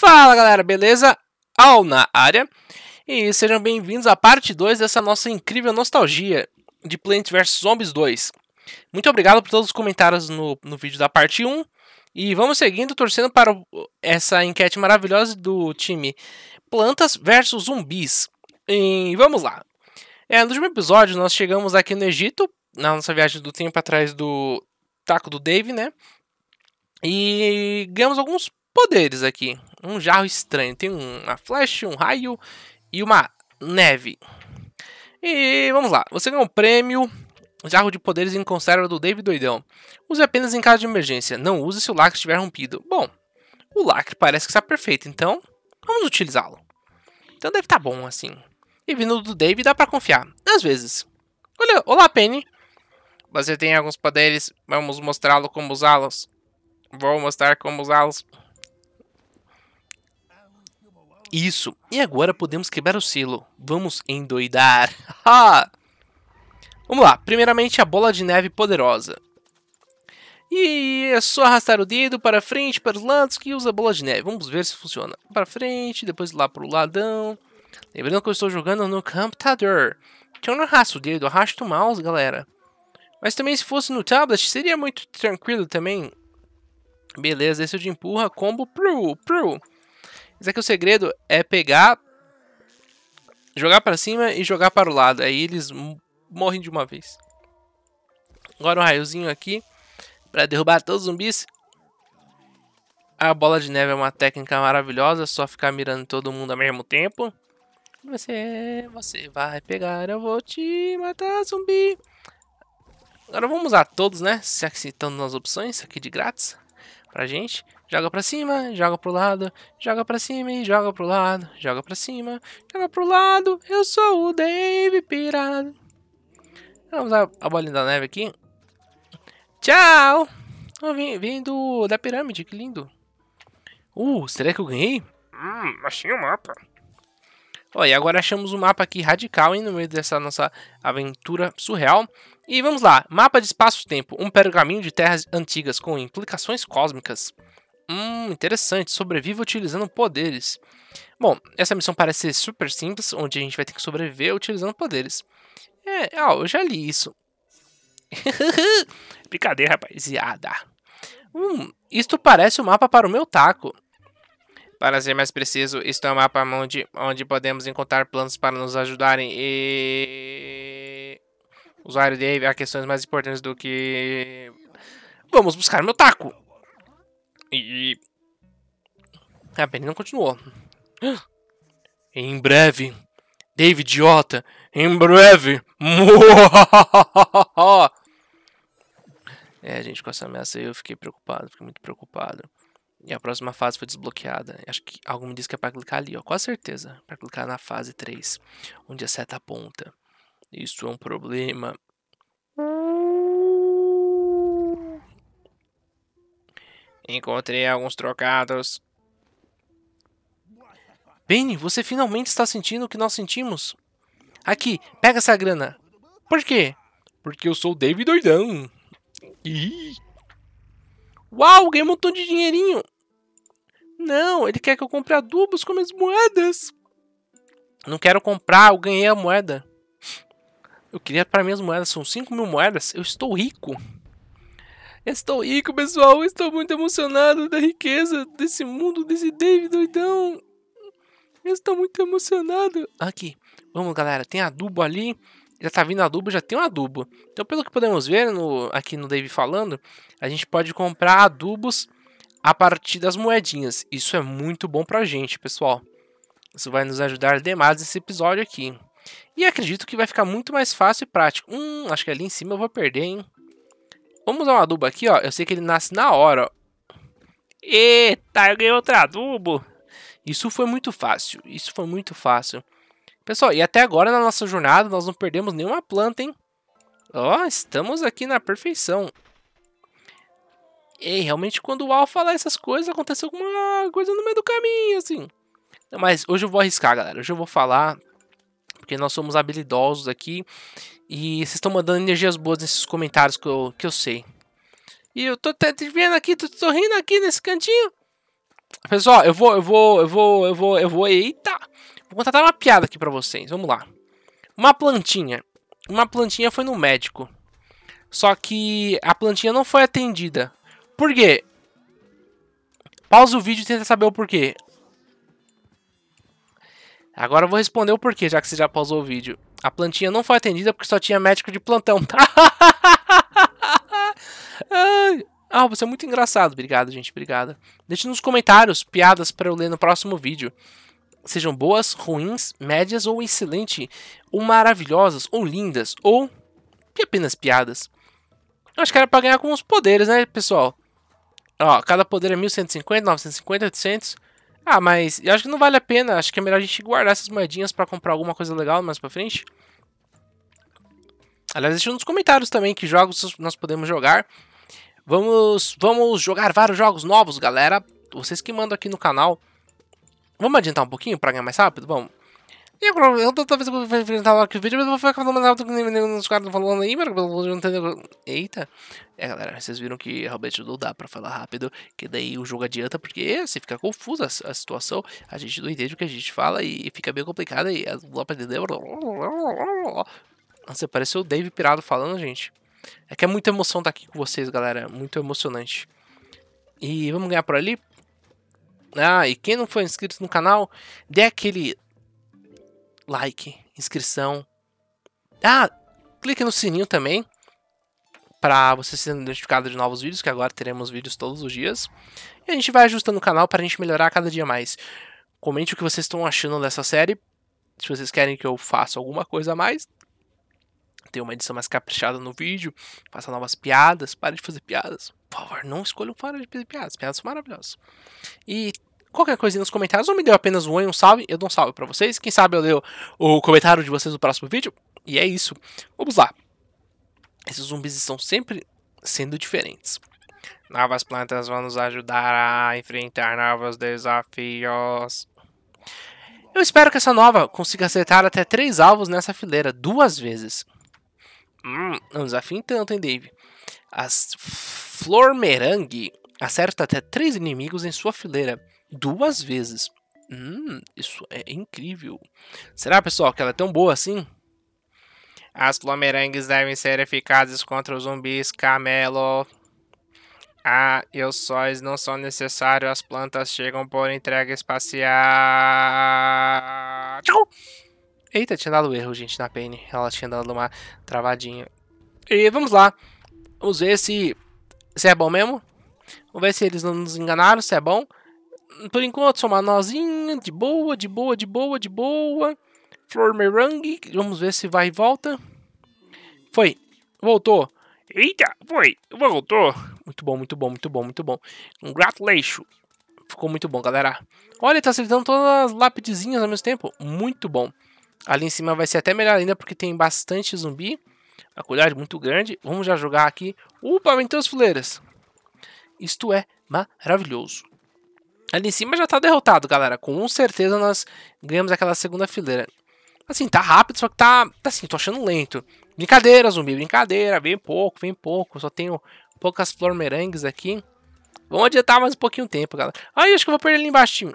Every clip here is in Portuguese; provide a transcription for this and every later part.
Fala galera, beleza? Al na área e sejam bem-vindos à parte 2 dessa nossa incrível nostalgia de Plants vs Zombies 2. Muito obrigado por todos os comentários no, no vídeo da parte 1 e vamos seguindo torcendo para essa enquete maravilhosa do time Plantas versus Zumbis. E vamos lá. É, no último episódio nós chegamos aqui no Egito, na nossa viagem do tempo atrás do taco do Dave, né? E ganhamos alguns poderes aqui um jarro estranho. Tem uma flecha, um raio e uma neve. E vamos lá, você ganhou um prêmio jarro de poderes em conserva do David Doidão. Use apenas em caso de emergência, não use se o lacre estiver rompido. Bom, o lacre parece que está perfeito, então vamos utilizá-lo. Então deve estar tá bom assim. E vindo do David dá para confiar, às vezes. Olha, olá Penny. Você tem alguns poderes, vamos mostrá-lo como usá-los. Vou mostrar como usá-los. Isso. E agora podemos quebrar o selo. Vamos endoidar. Vamos lá. Primeiramente, a bola de neve poderosa. E é só arrastar o dedo para frente, para os lados, que usa a bola de neve. Vamos ver se funciona. Para frente, depois lá para o ladão. Lembrando que eu estou jogando no computador. Então não arrasto o dedo, arrasto o mouse, galera. Mas também se fosse no tablet, seria muito tranquilo também. Beleza, esse é o de empurra, combo, mas é que o segredo é pegar, jogar para cima e jogar para o lado. Aí eles morrem de uma vez. Agora um raiozinho aqui para derrubar todos os zumbis. A bola de neve é uma técnica maravilhosa, só ficar mirando todo mundo ao mesmo tempo. Você, você vai pegar, eu vou te matar, zumbi. Agora vamos usar todos, né? Se aceitando estão nas opções, aqui de grátis pra gente. Joga para cima, joga pro lado, joga para cima e joga pro lado, joga para cima, joga pro lado. Eu sou o Dave Pirado. Vamos usar a bolinha da neve aqui. Tchau! vim, vim do, da pirâmide, que lindo. Uh, será que eu ganhei? Hum, achei o um mapa. Olha, agora achamos um mapa aqui radical, hein, no meio dessa nossa aventura surreal. E vamos lá, mapa de espaço-tempo, um pergaminho de terras antigas com implicações cósmicas. Hum, interessante. Sobreviva utilizando poderes. Bom, essa missão parece ser super simples, onde a gente vai ter que sobreviver utilizando poderes. É, ah, eu já li isso. Brincadeira, rapaziada. Hum, isto parece o um mapa para o meu taco. Para ser mais preciso, isto é um mapa onde, onde podemos encontrar planos para nos ajudarem e... Usuário Dave, há questões mais importantes do que... Vamos buscar meu taco! E. A Penny tá não continuou. Em breve. David idiota. Em breve. É, gente, com essa ameaça eu fiquei preocupado, fiquei muito preocupado. E a próxima fase foi desbloqueada. Acho que algo me disse que é pra clicar ali, ó. Com certeza. Pra clicar na fase 3, onde a seta aponta. Isso é um problema. Encontrei alguns trocados. Benny, você finalmente está sentindo o que nós sentimos? Aqui, pega essa grana. Por quê? Porque eu sou o David Doidão. Ih. Uau, ganhei um montão de dinheirinho. Não, ele quer que eu compre adubos com as moedas. Não quero comprar, eu ganhei a moeda. Eu queria para minhas moedas, são 5 mil moedas, eu estou rico. Estou rico, pessoal. Estou muito emocionado da riqueza desse mundo, desse David doidão. Estou muito emocionado. Aqui. Vamos, galera. Tem adubo ali. Já tá vindo adubo, já tem um adubo. Então, pelo que podemos ver no, aqui no David falando, a gente pode comprar adubos a partir das moedinhas. Isso é muito bom pra gente, pessoal. Isso vai nos ajudar demais nesse episódio aqui. E acredito que vai ficar muito mais fácil e prático. Hum, acho que ali em cima eu vou perder, hein? Vamos usar um adubo aqui, ó. Eu sei que ele nasce na hora, ó. Eita, eu ganhei outro adubo. Isso foi muito fácil. Isso foi muito fácil. Pessoal, e até agora na nossa jornada nós não perdemos nenhuma planta, hein? Ó, estamos aqui na perfeição. E realmente quando o Al falar essas coisas, acontece alguma coisa no meio do caminho, assim. Mas hoje eu vou arriscar, galera. Hoje eu vou falar porque nós somos habilidosos aqui e vocês estão mandando energias boas nesses comentários que eu, que eu sei. E eu tô te vendo aqui, tô sorrindo aqui nesse cantinho. Pessoal, eu vou, eu vou, eu vou, eu vou, eu vou, eita. Vou contar uma piada aqui pra vocês, vamos lá. Uma plantinha. Uma plantinha foi no médico. Só que a plantinha não foi atendida. Por quê? Pausa o vídeo e tenta saber o porquê. Agora eu vou responder o porquê, já que você já pausou o vídeo. A plantinha não foi atendida porque só tinha médico de plantão. ah, você é muito engraçado. Obrigado, gente. Obrigado. Deixe nos comentários piadas para eu ler no próximo vídeo. Sejam boas, ruins, médias ou excelentes, ou maravilhosas, ou lindas, ou apenas piadas. Eu acho que era pra ganhar com os poderes, né, pessoal? Ó, cada poder é 1150, 950, 800. Ah, mas eu acho que não vale a pena. Acho que é melhor a gente guardar essas moedinhas para comprar alguma coisa legal mais pra frente. Aliás, deixa nos comentários também que jogos nós podemos jogar. Vamos, vamos jogar vários jogos novos, galera. Vocês que mandam aqui no canal. Vamos adiantar um pouquinho para ganhar mais rápido? Vamos. E agora, eu toda vez que eu vou enfrentar o vídeo, mas eu vou ficar falando mais alto que nem os caras falando aí, mano, pelo não entendeu Eita. É, galera, vocês viram que realmente não dá pra falar rápido, que daí o jogo adianta, porque se fica confusa a, a, situação, a gente não entende o que a gente fala e fica meio complicado e não dá pra entender. Né? Nossa, parece o Dave Pirado falando, gente. É que é muita emoção estar tá aqui com vocês, galera. Muito emocionante. E vamos ganhar por ali? Ah, e quem não foi inscrito no canal, dê aquele like, inscrição. Ah, clique no sininho também para você ser notificado de novos vídeos, que agora teremos vídeos todos os dias. E a gente vai ajustando o canal para a gente melhorar cada dia mais. Comente o que vocês estão achando dessa série. Se vocês querem que eu faça alguma coisa a mais, tenha uma edição mais caprichada no vídeo, faça novas piadas, pare de fazer piadas. Por favor, não escolham para de fazer piadas, piadas são maravilhosas. E qualquer coisa nos comentários, ou me deu apenas um oi, um salve, eu dou um salve para vocês. Quem sabe eu leio o comentário de vocês no próximo vídeo. E é isso. Vamos lá. Esses zumbis estão sempre sendo diferentes. Novas plantas vão nos ajudar a enfrentar novos desafios. Eu espero que essa nova consiga acertar até três alvos nessa fileira duas vezes. Hum, não desafio tanto, hein, Dave? As Flor Merangue acerta até três inimigos em sua fileira. Duas vezes. Hum, isso é incrível. Será, pessoal, que ela é tão boa assim? As flamerangues devem ser eficazes contra os zumbis camelo. Ah, e os sóis não são necessários. As plantas chegam por entrega espacial. Tchau! Eita, tinha dado erro, gente, na Penny. Ela tinha dado uma travadinha. E vamos lá. Vamos ver se, se é bom mesmo. Vamos ver se eles não nos enganaram, se é bom por enquanto, só uma nozinha, de boa, de boa, de boa, de boa. Flor merangue, vamos ver se vai e volta. Foi, voltou. Eita, foi, voltou. Muito bom, muito bom, muito bom, muito bom. Congratulations. Ficou muito bom, galera. Olha, tá acertando todas as lápidezinhas ao mesmo tempo. Muito bom. Ali em cima vai ser até melhor ainda, porque tem bastante zumbi. A quantidade muito grande. Vamos já jogar aqui. Opa, as fuleiras. Isto é maravilhoso. Ali em cima já tá derrotado, galera. Com certeza nós ganhamos aquela segunda fileira. Assim, tá rápido, só que tá, tá assim, tô achando lento. Brincadeira, zumbi, brincadeira. Vem pouco, vem pouco. Só tenho poucas flormerangues aqui. Vamos adiantar mais um pouquinho o tempo, galera. Ai, acho que eu vou perder ali embaixo.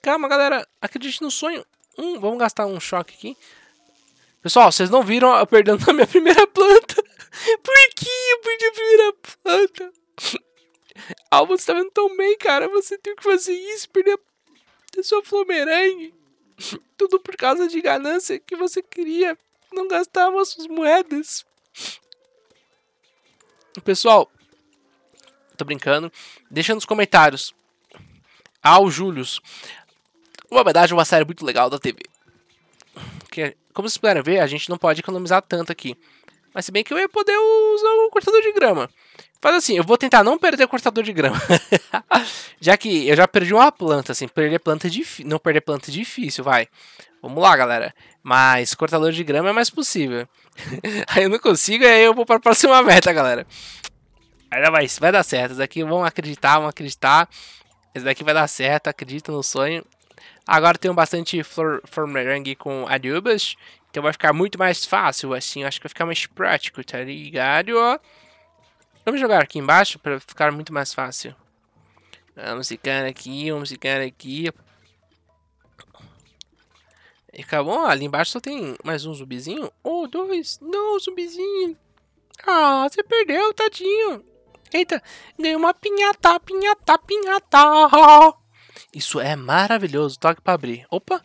Calma, galera. Acredite no sonho. Hum, vamos gastar um choque aqui. Pessoal, vocês não viram eu perdendo a minha primeira planta. Por que eu perdi a primeira planta? Ah, você tá vendo tão bem, cara. Você tem que fazer isso, perder a sua Flomerangue. Tudo por causa de ganância que você queria não gastar suas moedas. Pessoal, tô brincando. Deixa nos comentários. Ao ah, Július. Uma verdade uma série muito legal da TV. É, como vocês puderam ver, a gente não pode economizar tanto aqui. Mas se bem que eu ia poder usar o cortador de grama. Faz assim, eu vou tentar não perder o cortador de grama. já que eu já perdi uma planta, assim, perder planta é difícil. Não perder planta é difícil, vai. Vamos lá, galera. Mas cortador de grama é mais possível. aí eu não consigo, aí eu vou para a próxima meta, galera. Ainda vai, vai dar certo. Esse daqui vão acreditar, vão acreditar. Esse daqui vai dar certo, acredita no sonho. Agora tenho bastante flor, flor merengue com adubas então vai ficar muito mais fácil, assim. Acho que vai ficar mais prático, tá ligado? Vamos jogar aqui embaixo para ficar muito mais fácil. Vamos ah, ficar aqui, vamos ficar aqui. E acabou. Ali embaixo só tem mais um zumbizinho. Ou oh, dois. Não, zumbizinho. Ah, você perdeu, tadinho. Eita, ganhei uma pinhata, pinhata, pinhata. Isso é maravilhoso. Toque para abrir. Opa.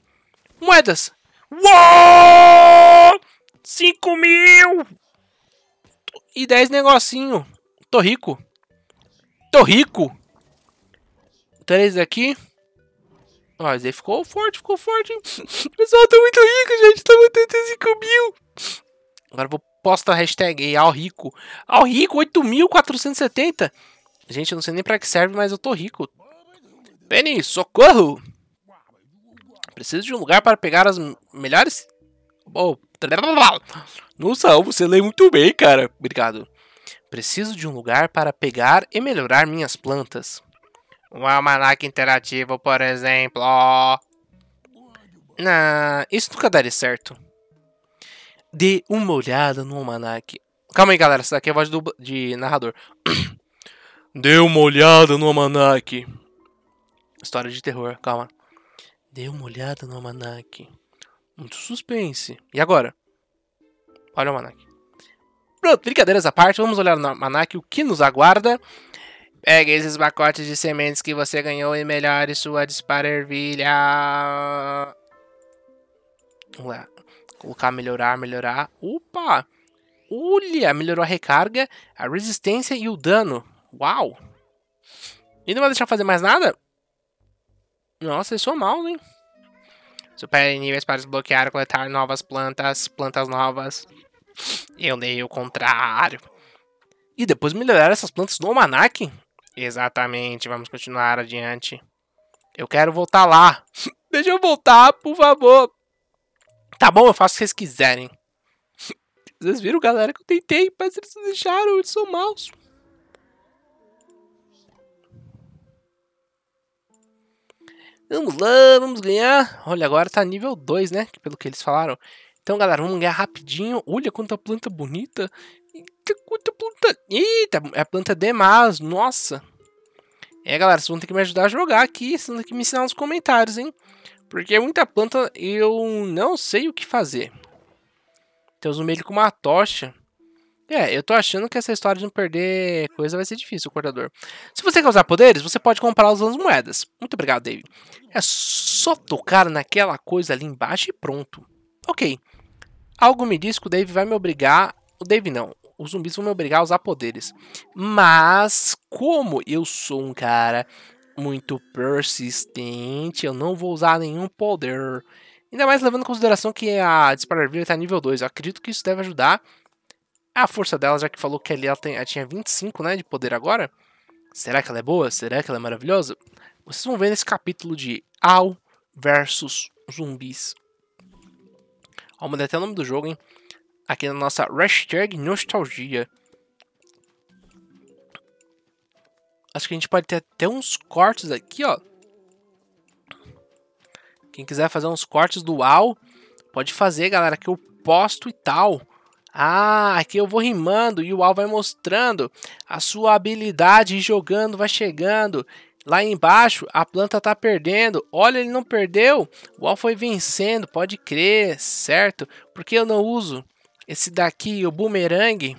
Moedas. Uou! 5 mil! E 10 negocinho. Tô rico. Tô rico. 3 aqui. Ó, mas aí ficou forte, ficou forte, hein? Pessoal, tô muito rico, gente. Tô muito 85 mil. Agora vou postar a hashtag aí, ao rico. Ao rico, 8.470. Gente, eu não sei nem pra que serve, mas eu tô rico. Penny, socorro! Preciso de um lugar para pegar as melhores. Oh. Nossa, você lê muito bem, cara. Obrigado. Preciso de um lugar para pegar e melhorar minhas plantas. Um almanac interativo, por exemplo. Não, isso nunca daria certo. Dê uma olhada no almanac. Calma aí, galera. Essa daqui é a voz do, de narrador. Dê uma olhada no almanac. História de terror, calma. Dei uma olhada no almanac. Muito suspense. E agora? Olha o almanac. Pronto, brincadeiras à parte, vamos olhar no almanac o que nos aguarda. Pegue esses pacotes de sementes que você ganhou e melhore sua dispara ervilha. Vamos lá. Colocar melhorar, melhorar. Opa! Olha, melhorou a recarga, a resistência e o dano. Uau! E não vai deixar fazer mais nada? Nossa, isso é mal, hein? Supere níveis para desbloquear, coletar novas plantas, plantas novas. Eu leio o contrário. E depois melhorar essas plantas no almanac? Exatamente, vamos continuar adiante. Eu quero voltar lá. Deixa eu voltar, por favor. Tá bom, eu faço o que vocês quiserem. Vocês viram, galera, que eu tentei, mas eles não deixaram, eles são maus. Vamos lá, vamos ganhar. Olha, agora tá nível 2, né? Pelo que eles falaram. Então, galera, vamos ganhar rapidinho. Olha quanta planta bonita. Eita, quanta planta... Eita, é a planta demais, nossa. É, galera, vocês vão ter que me ajudar a jogar aqui. Vocês vão ter que me ensinar nos comentários, hein? Porque é muita planta eu não sei o que fazer. Tem os meio com uma tocha. É, eu tô achando que essa história de não perder coisa vai ser difícil, o cortador. Se você quer usar poderes, você pode comprar usando as moedas. Muito obrigado, David. É só tocar naquela coisa ali embaixo e pronto. Ok. Algo me diz que o Dave vai me obrigar... O Dave não. Os zumbis vão me obrigar a usar poderes. Mas, como eu sou um cara muito persistente, eu não vou usar nenhum poder. Ainda mais levando em consideração que a Disparar View está nível 2. Eu acredito que isso deve ajudar ah, a força dela, já que falou que ali ela, tem, ela tinha 25 né, de poder agora. Será que ela é boa? Será que ela é maravilhosa? Vocês vão ver nesse capítulo de Al versus zumbis. Ó, mudei até o nome do jogo, hein? Aqui na nossa hashtag nostalgia. Acho que a gente pode ter até uns cortes aqui, ó. Quem quiser fazer uns cortes do Al, pode fazer, galera, que eu posto e tal. Ah, aqui eu vou rimando e o Al vai mostrando a sua habilidade jogando, vai chegando. Lá embaixo, a planta tá perdendo. Olha, ele não perdeu. O Al foi vencendo, pode crer, certo? Porque eu não uso esse daqui, o boomerang,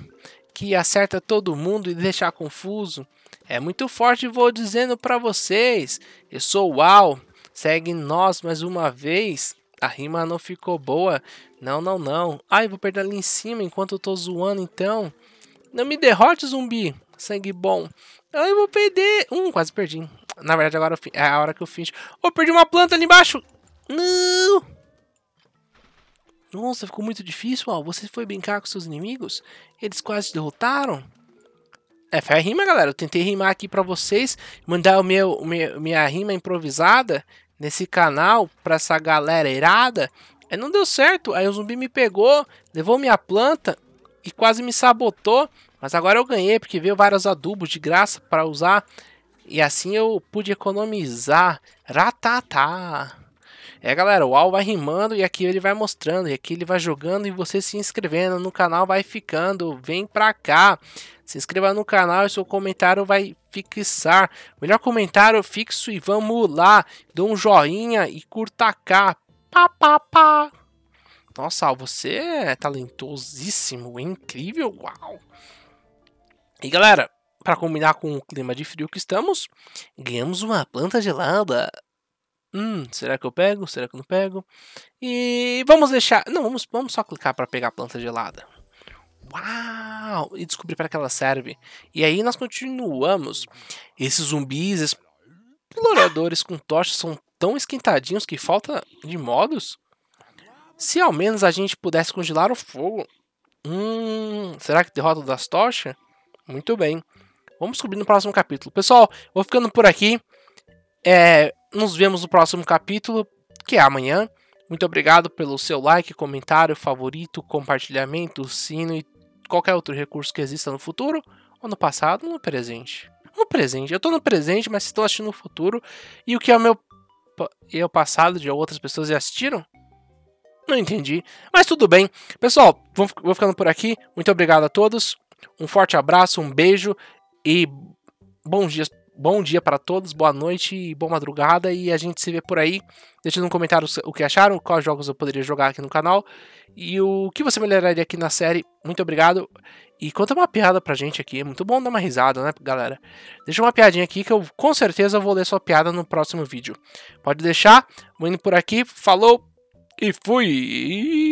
que acerta todo mundo e deixa confuso. É muito forte, vou dizendo para vocês. Eu sou o Al. Segue nós mais uma vez a rima não ficou boa. Não, não, não. Ai, vou perder ali em cima enquanto eu tô zoando, então. Não me derrote, zumbi. Sangue bom. Ai, vou perder. Hum, quase perdi. Na verdade, agora é a hora que eu fiz. Oh, perdi uma planta ali embaixo. Não. Nossa, ficou muito difícil, ó. Você foi brincar com seus inimigos? Eles quase te derrotaram? É, foi a rima, galera. Eu tentei rimar aqui pra vocês. Mandar o meu, meu, minha rima improvisada nesse canal pra essa galera irada. Aí é, não deu certo, aí o zumbi me pegou, levou minha planta e quase me sabotou. Mas agora eu ganhei, porque veio vários adubos de graça para usar. E assim eu pude economizar. Ratatá! É galera, o Al vai rimando e aqui ele vai mostrando, e aqui ele vai jogando e você se inscrevendo no canal vai ficando, vem pra cá, se inscreva no canal e seu comentário vai fixar. Melhor comentário fixo e vamos lá. Dê um joinha e curta cá. Pá, pá, pá. Nossa, você é talentosíssimo, é incrível, uau. E galera, para combinar com o clima de frio que estamos, ganhamos uma planta gelada. Hum, será que eu pego? Será que eu não pego? E vamos deixar... Não, vamos, vamos só clicar para pegar a planta gelada uau! E descobrir para que ela serve. E aí nós continuamos. Esses zumbis exploradores com tochas são tão esquentadinhos que falta de modos? Se ao menos a gente pudesse congelar o fogo. Hum, será que derrota das tochas? Muito bem. Vamos descobrir no próximo capítulo. Pessoal, vou ficando por aqui. É, nos vemos no próximo capítulo, que é amanhã. Muito obrigado pelo seu like, comentário, favorito, compartilhamento, sino e qualquer outro recurso que exista no futuro, ou no passado, ou no presente. No presente, eu tô no presente, mas estou assistindo no futuro, e o que é o meu e é o passado de outras pessoas e assistiram? Não entendi, mas tudo bem. Pessoal, vou ficando por aqui. Muito obrigado a todos. Um forte abraço, um beijo e bons dias bom dia para todos, boa noite, e boa madrugada e a gente se vê por aí. Deixa um comentário o que acharam, quais jogos eu poderia jogar aqui no canal e o que você melhoraria aqui na série. Muito obrigado. E conta uma piada pra gente aqui, é muito bom dar uma risada, né, galera? Deixa uma piadinha aqui que eu com certeza vou ler sua piada no próximo vídeo. Pode deixar, vou indo por aqui, falou e fui!